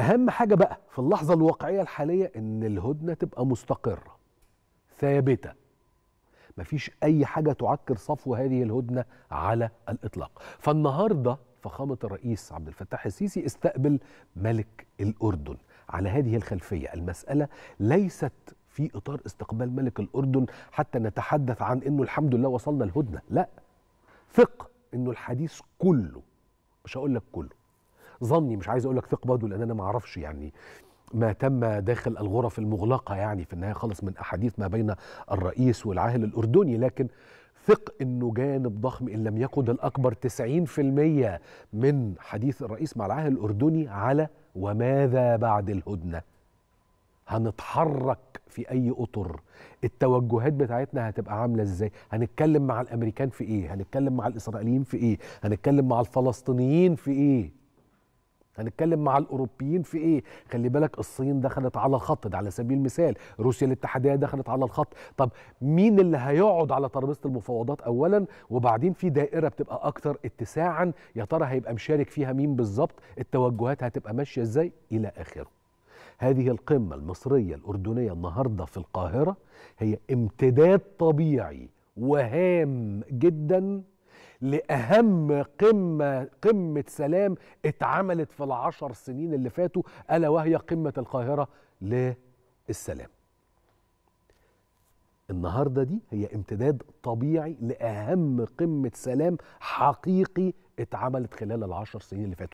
اهم حاجه بقى في اللحظه الواقعيه الحاليه ان الهدنه تبقى مستقره ثابته مفيش اي حاجه تعكر صفو هذه الهدنه على الاطلاق فالنهارده فخامه الرئيس عبد الفتاح السيسي استقبل ملك الاردن على هذه الخلفيه المساله ليست في اطار استقبال ملك الاردن حتى نتحدث عن انه الحمد لله وصلنا الهدنه لا ثق انه الحديث كله مش هقول لك كله ظني مش عايز اقول لك ثق برضه لان انا ما اعرفش يعني ما تم داخل الغرف المغلقه يعني في النهايه خالص من احاديث ما بين الرئيس والعاهل الاردني لكن ثق انه جانب ضخم ان لم يكن الاكبر 90% من حديث الرئيس مع العاهل الاردني على وماذا بعد الهدنه هنتحرك في اي اطر التوجهات بتاعتنا هتبقى عامله ازاي هنتكلم مع الامريكان في ايه هنتكلم مع الاسرائيليين في ايه هنتكلم مع الفلسطينيين في ايه هنتكلم مع الاوروبيين في ايه خلي بالك الصين دخلت على الخط ده على سبيل المثال روسيا الاتحاديه دخلت على الخط طب مين اللي هيقعد على ترابيزه المفاوضات اولا وبعدين في دائره بتبقى اكتر اتساعا يا ترى هيبقى مشارك فيها مين بالظبط التوجهات هتبقى ماشيه ازاي الى اخره هذه القمه المصريه الاردنيه النهارده في القاهره هي امتداد طبيعي وهام جدا لأهم قمة قمة سلام اتعملت في العشر سنين اللي فاتوا ألا وهي قمة القاهرة للسلام النهاردة دي هي امتداد طبيعي لأهم قمة سلام حقيقي اتعملت خلال العشر سنين اللي فاتوا